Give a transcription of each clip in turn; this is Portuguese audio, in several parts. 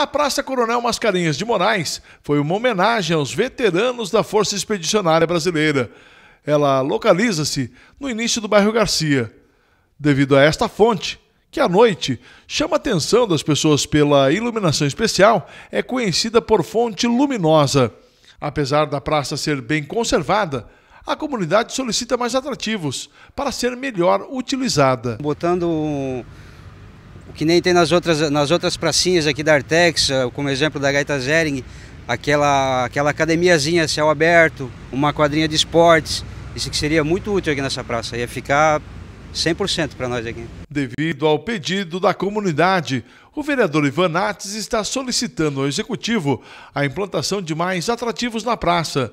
A Praça Coronel Mascarenhas de Moraes foi uma homenagem aos veteranos da Força Expedicionária Brasileira. Ela localiza-se no início do bairro Garcia. Devido a esta fonte, que à noite chama a atenção das pessoas pela iluminação especial, é conhecida por fonte luminosa. Apesar da praça ser bem conservada, a comunidade solicita mais atrativos para ser melhor utilizada. Botando o que nem tem nas outras, nas outras pracinhas aqui da Artex, eh, como exemplo da Gaita Zering, aquela, aquela academiazinha céu aberto, uma quadrinha de esportes, isso que seria muito útil aqui nessa praça, ia ficar 100% para nós aqui. Devido ao pedido da comunidade, o vereador Ivan Nates está solicitando ao executivo a implantação de mais atrativos na praça.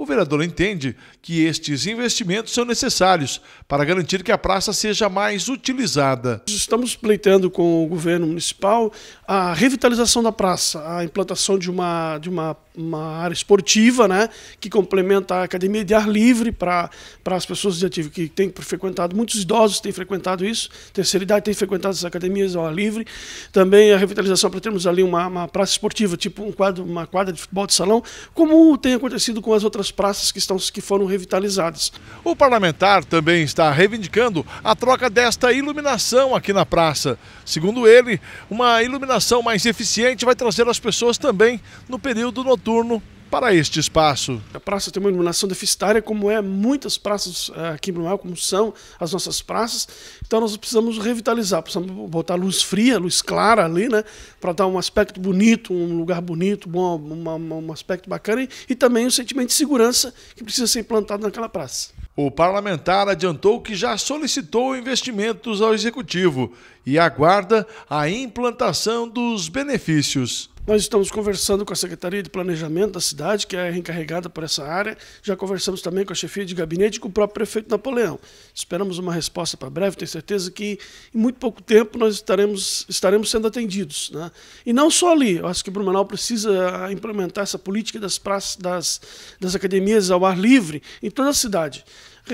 O vereador entende que estes investimentos são necessários para garantir que a praça seja mais utilizada. Estamos pleiteando com o governo municipal a revitalização da praça, a implantação de uma, de uma uma área esportiva, né, que complementa a academia de ar livre para as pessoas de ativo que têm frequentado, muitos idosos têm frequentado isso, terceira idade tem frequentado as academias ao ar livre, também a revitalização para termos ali uma, uma praça esportiva, tipo um quadro, uma quadra de futebol de salão, como tem acontecido com as outras praças que, estão, que foram revitalizadas. O parlamentar também está reivindicando a troca desta iluminação aqui na praça. Segundo ele, uma iluminação mais eficiente vai trazer as pessoas também no período noturno noturno para este espaço. A praça tem uma iluminação deficitária, como é muitas praças eh, aqui em Blumenau, como são as nossas praças. Então nós precisamos revitalizar, precisamos botar luz fria, luz clara ali, né? Para dar um aspecto bonito, um lugar bonito, bom, uma, uma, um aspecto bacana e, e também o um sentimento de segurança que precisa ser implantado naquela praça. O parlamentar adiantou que já solicitou investimentos ao executivo e aguarda a implantação dos benefícios. Nós estamos conversando com a Secretaria de Planejamento da cidade, que é encarregada por essa área. Já conversamos também com a chefia de gabinete e com o próprio prefeito Napoleão. Esperamos uma resposta para breve. Tenho certeza que em muito pouco tempo nós estaremos, estaremos sendo atendidos. Né? E não só ali. Eu acho que Blumenau precisa ah, implementar essa política das, praças, das, das academias ao ar livre em toda a cidade.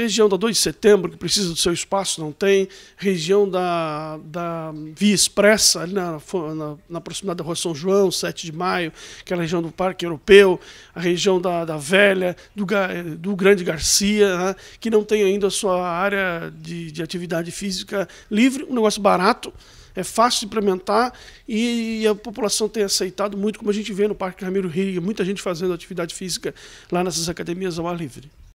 Região da 2 de setembro, que precisa do seu espaço, não tem. Região da, da Via Expressa, ali na, na, na proximidade da Rua São João, 7 de maio, que é a região do Parque Europeu, a região da, da Velha, do, do Grande Garcia, né, que não tem ainda a sua área de, de atividade física livre, um negócio barato é fácil de implementar e a população tem aceitado muito, como a gente vê no Parque Ramiro Rio, muita gente fazendo atividade física lá nessas academias ao ar livre.